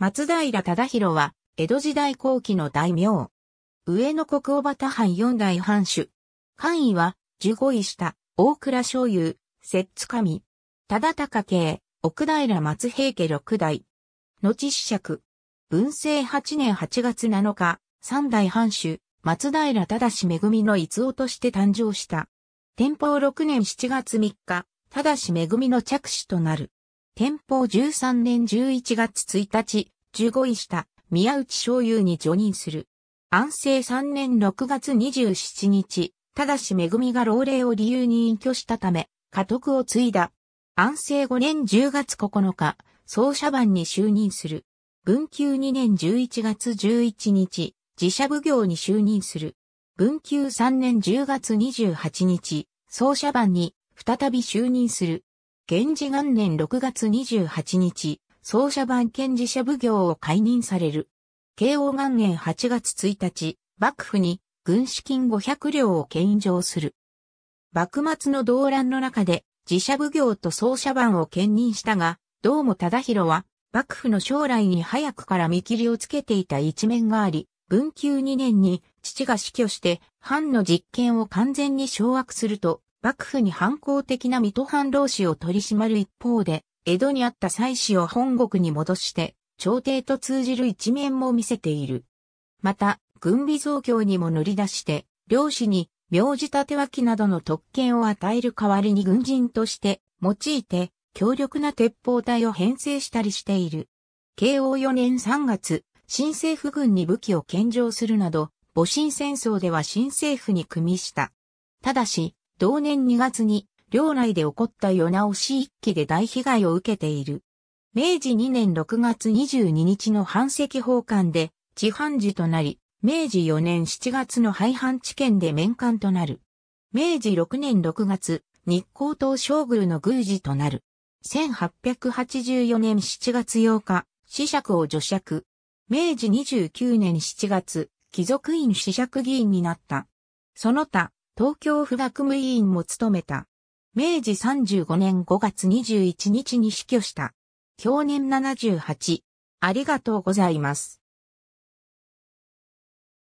松平忠宏は、江戸時代後期の大名。上野国小端藩四代藩主。官位は、十五位下、大倉昭雄、摂津神。忠隆慶、奥平松平家六代。後子爵。文政八年八月七日、三代藩主、松平忠氏恵の逸夫として誕生した。天保六年七月三日、忠氏恵の着手となる。天保13年11月1日、15位した宮内昭雄に除任する。安政3年6月27日、ただし恵みが老齢を理由に隠居したため、家督を継いだ。安政5年10月9日、総社番に就任する。文久2年11月11日、自社奉行に就任する。文久3年10月28日、総社番に再び就任する。源氏元年6月28日、奏者版検事社奉行を解任される。慶応元年8月1日、幕府に軍資金500両を献上する。幕末の動乱の中で自社奉行と奏者版を兼任したが、どうも忠宏は幕府の将来に早くから見切りをつけていた一面があり、文久2年に父が死去して藩の実権を完全に掌握すると、幕府に反抗的な水戸藩老子を取り締まる一方で、江戸にあった祭祀を本国に戻して、朝廷と通じる一面も見せている。また、軍備増強にも乗り出して、領主に、苗字立脇などの特権を与える代わりに軍人として用いて強力な鉄砲隊を編成したりしている。慶応4年3月、新政府軍に武器を献上するなど、戊辰戦争では新政府に組みした。ただし、同年2月に、領内で起こった世直し一揆で大被害を受けている。明治2年6月22日の反赤奉還で、地藩寺となり、明治4年7月の廃藩置県で面官となる。明治6年6月、日光東照宮の宮司となる。1884年7月8日、死者を除釈。明治29年7月、貴族院死者議員になった。その他、東京府学務委員も務めた。明治35年5月21日に死去した。去年78。ありがとうございます。